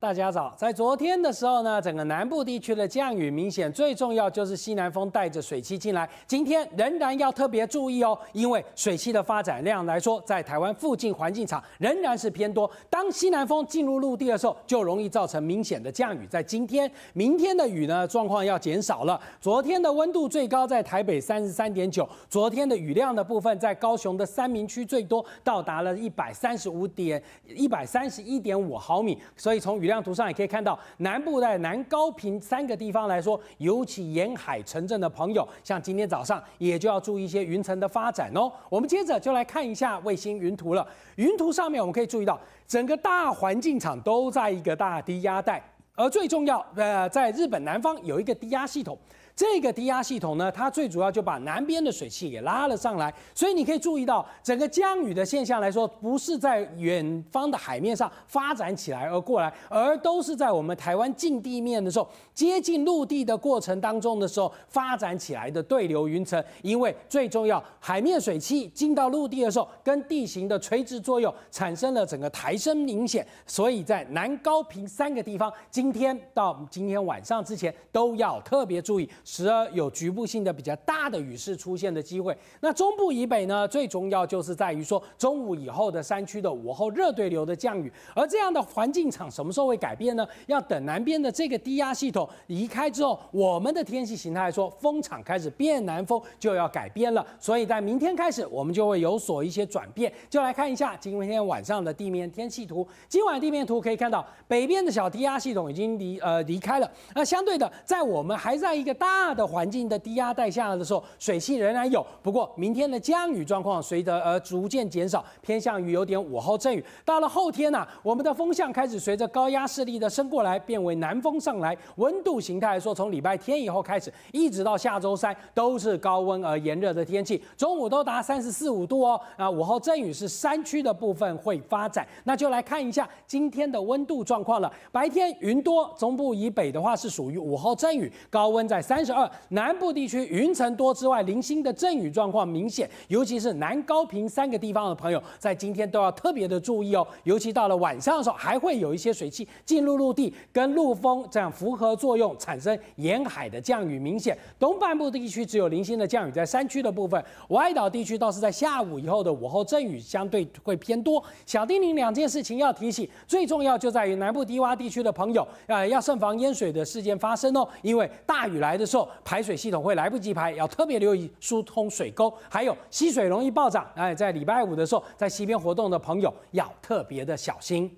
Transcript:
大家早，在昨天的时候呢，整个南部地区的降雨明显，最重要就是西南风带着水汽进来。今天仍然要特别注意哦，因为水汽的发展量来说，在台湾附近环境场仍然是偏多。当西南风进入陆地的时候，就容易造成明显的降雨。在今天、明天的雨呢，状况要减少了。昨天的温度最高在台北三十三点九，昨天的雨量的部分在高雄的三明区最多，到达了一百三十五点一百三十一点五毫米。所以从雨张图上也可以看到，南部在南高平三个地方来说，尤其沿海城镇的朋友，像今天早上也就要注意一些云层的发展哦。我们接着就来看一下卫星云图了。云图上面我们可以注意到，整个大环境场都在一个大低压带，而最重要，呃，在日本南方有一个低压系统。这个低压系统呢，它最主要就把南边的水汽给拉了上来，所以你可以注意到整个降雨的现象来说，不是在远方的海面上发展起来而过来，而都是在我们台湾近地面的时候，接近陆地的过程当中的时候发展起来的对流云层。因为最重要，海面水汽进到陆地的时候，跟地形的垂直作用产生了整个抬升明显，所以在南高平三个地方，今天到今天晚上之前都要特别注意。时而有局部性的比较大的雨势出现的机会。那中部以北呢，最重要就是在于说中午以后的山区的午后热对流的降雨。而这样的环境场什么时候会改变呢？要等南边的这个低压系统离开之后，我们的天气形态说风场开始变南风就要改变了。所以在明天开始，我们就会有所一些转变。就来看一下今天晚上的地面天气图。今晚地面图可以看到，北边的小低压系统已经离呃离开了。那相对的，在我们还在一个大大的环境的低压带下来的时候，水汽仍然有，不过明天的降雨状况随着呃逐渐减少，偏向于有点午后阵雨。到了后天呢，我们的风向开始随着高压势力的升过来，变为南风上来。温度形态说，从礼拜天以后开始，一直到下周三都是高温而炎热的天气，中午都达三十四五度哦。那午后阵雨是山区的部分会发展，那就来看一下今天的温度状况了。白天云多，中部以北的话是属于午后阵雨，高温在三。三十二，南部地区云层多之外，零星的阵雨状况明显，尤其是南高平三个地方的朋友，在今天都要特别的注意哦。尤其到了晚上的时候，还会有一些水汽进入陆地，跟陆风这样符合作用，产生沿海的降雨明显。东半部地区只有零星的降雨，在山区的部分，外岛地区倒是在下午以后的午后阵雨相对会偏多。小叮咛两件事情要提醒，最重要就在于南部低洼地区的朋友，呃，要慎防淹水的事件发生哦，因为大雨来的。时候排水系统会来不及排，要特别留意疏通水沟，还有溪水容易暴涨。哎，在礼拜五的时候，在溪边活动的朋友要特别的小心。